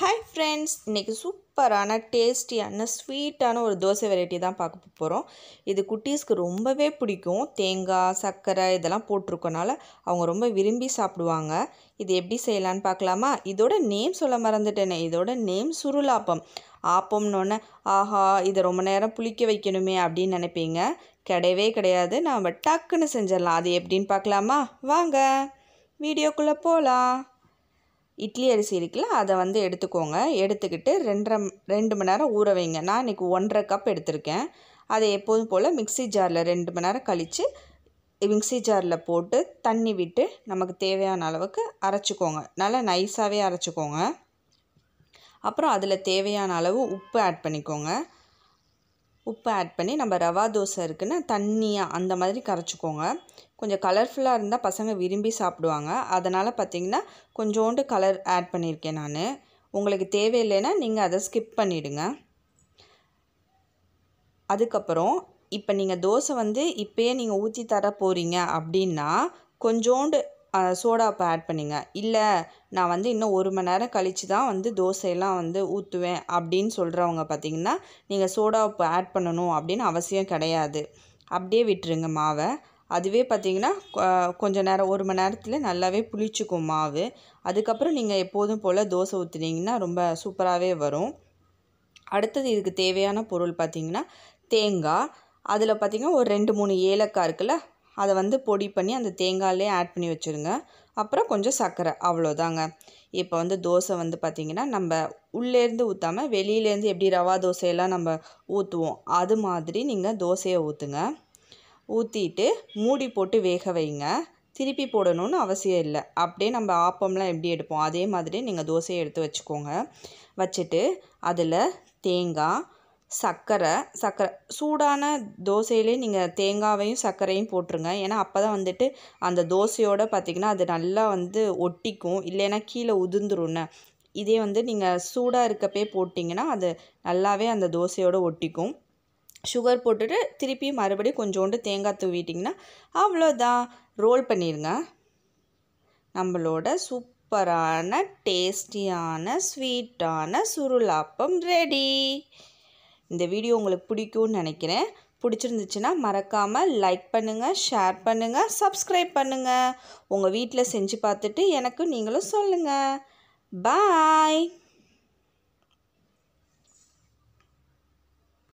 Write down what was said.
hi friends இன்றைக்கி சூப்பரான டேஸ்டியான ஸ்வீட்டான ஒரு தோசை வெரைட்டி தான் பார்க்க போகிறோம் இது குட்டீஸ்க்கு ரொம்பவே பிடிக்கும் தேங்காய் சர்க்கரை இதெல்லாம் போட்டிருக்கனால அவங்க ரொம்ப விரும்பி சாப்பிடுவாங்க இது எப்படி செய்யலான்னு பார்க்கலாமா இதோட நேம் சொல்ல மறந்துட்டேனே இதோட நேம் சுருளாப்பம் ஆப்பம்னோடனே ஆஹா இதை ரொம்ப நேரம் புளிக்க வைக்கணுமே அப்படின்னு நினைப்பீங்க கிடையவே கிடையாது நாம் டக்குன்னு செஞ்சிடலாம் அது எப்படின்னு பார்க்கலாமா வாங்க வீடியோக்குள்ளே போகலாம் இட்லி அரிசி இருக்குல்ல அதை வந்து எடுத்துக்கோங்க எடுத்துக்கிட்டு ரெண்டரை ரெண்டு மணி நேரம் ஊற வைங்க நான் இன்றைக்கி ஒன்றரை கப் எடுத்திருக்கேன் அதை எப்போதும் போல் மிக்சி ஜாரில் ரெண்டு மணி நேரம் கழித்து மிக்சி ஜாரில் போட்டு தண்ணி விட்டு நமக்கு தேவையான அளவுக்கு அரைச்சிக்கோங்க நல்லா நைஸாகவே அரைச்சிக்கோங்க அப்புறம் அதில் தேவையான அளவு உப்பு ஆட் பண்ணிக்கோங்க உப்பு ஆட் பண்ணி நம்ம ரவா தோசை இருக்குன்னா தண்ணியாக அந்த மாதிரி கரைச்சிக்கோங்க கொஞ்சம் கலர்ஃபுல்லாக இருந்தால் பசங்க விரும்பி சாப்பிடுவாங்க அதனால் பார்த்திங்கன்னா கொஞ்சோண்டு கலர் ஆட் பண்ணியிருக்கேன் நான் உங்களுக்கு தேவையில்லைன்னா நீங்கள் அதை ஸ்கிப் பண்ணிவிடுங்க அதுக்கப்புறம் இப்போ நீங்கள் தோசை வந்து இப்போயே நீங்கள் ஊற்றி தர போகிறீங்க அப்படின்னா கொஞ்சோண்டு சோடாப்பை ஆட் பண்ணிங்க இல்லை நான் வந்து இன்னும் ஒரு மணி நேரம் கழித்து தான் வந்து தோசையெல்லாம் வந்து ஊற்றுவேன் அப்படின்னு சொல்கிறவங்க பார்த்திங்கன்னா நீங்கள் சோடா உப்பு ஆட் பண்ணணும் அப்படின்னு அவசியம் கிடையாது அப்படியே விட்டுருங்க மாவை அதுவே பார்த்திங்கன்னா கொஞ்சம் நேரம் ஒரு மணி நேரத்தில் நல்லாவே புளிச்சிக்கும் மாவு அதுக்கப்புறம் நீங்கள் எப்போதும் போல் தோசை ஊற்றுனீங்கன்னா ரொம்ப சூப்பராகவே வரும் அடுத்தது இதுக்கு தேவையான பொருள் பார்த்திங்கன்னா தேங்காய் அதில் பார்த்திங்கன்னா ஒரு ரெண்டு மூணு ஏலக்காய் இருக்குல்ல அதை வந்து பொடி பண்ணி அந்த தேங்காயிலே ஆட் பண்ணி வச்சுருங்க அப்புறம் கொஞ்சம் சர்க்கரை அவ்வளோதாங்க இப்போ வந்து தோசை வந்து பார்த்திங்கன்னா நம்ம உள்ளேருந்து ஊற்றாமல் வெளியிலேருந்து எப்படி ரவா தோசையெல்லாம் நம்ம ஊற்றுவோம் அது மாதிரி நீங்கள் தோசையை ஊற்றுங்க ஊற்றிட்டு மூடி போட்டு வேக வைங்க திருப்பி போடணும்னு அவசியம் இல்லை அப்படியே நம்ம ஆப்பம்லாம் எப்படி எடுப்போம் அதே மாதிரி நீங்கள் தோசையை எடுத்து வச்சுக்கோங்க வச்சுட்டு அதில் தேங்காய் சர்க்கரை சர்க்கரை சூடான தோசையிலே நீங்கள் தேங்காவையும் சர்க்கரையும் போட்டுருங்க ஏன்னா அப்போ தான் வந்துட்டு அந்த தோசையோடு பார்த்திங்கன்னா அது நல்லா வந்து ஒட்டிக்கும் இல்லைன்னா கீழே உதிர்ந்துரும்னு இதே வந்து நீங்கள் சூடாக இருக்கப்பே போட்டிங்கன்னா அது நல்லாவே அந்த தோசையோடு ஒட்டிக்கும் சுகர் போட்டுட்டு திருப்பி மறுபடியும் கொஞ்சோண்டு தேங்காய் தூவிட்டிங்கன்னா அவ்வளோதான் ரோல் பண்ணிடுங்க நம்மளோட சூப்பரான டேஸ்டியான ஸ்வீட்டான சுருளாப்பம் ரெடி இந்த வீடியோ உங்களுக்கு பிடிக்கும்னு நினைக்கிறேன் பிடிச்சிருந்துச்சுன்னா மறக்காமல் லைக் பண்ணுங்கள் ஷேர் பண்ணுங்கள் சப்ஸ்கிரைப் பண்ணுங்கள் உங்கள் வீட்டில் செஞ்சு பார்த்துட்டு எனக்கும் நீங்களும் சொல்லுங்கள் பாய்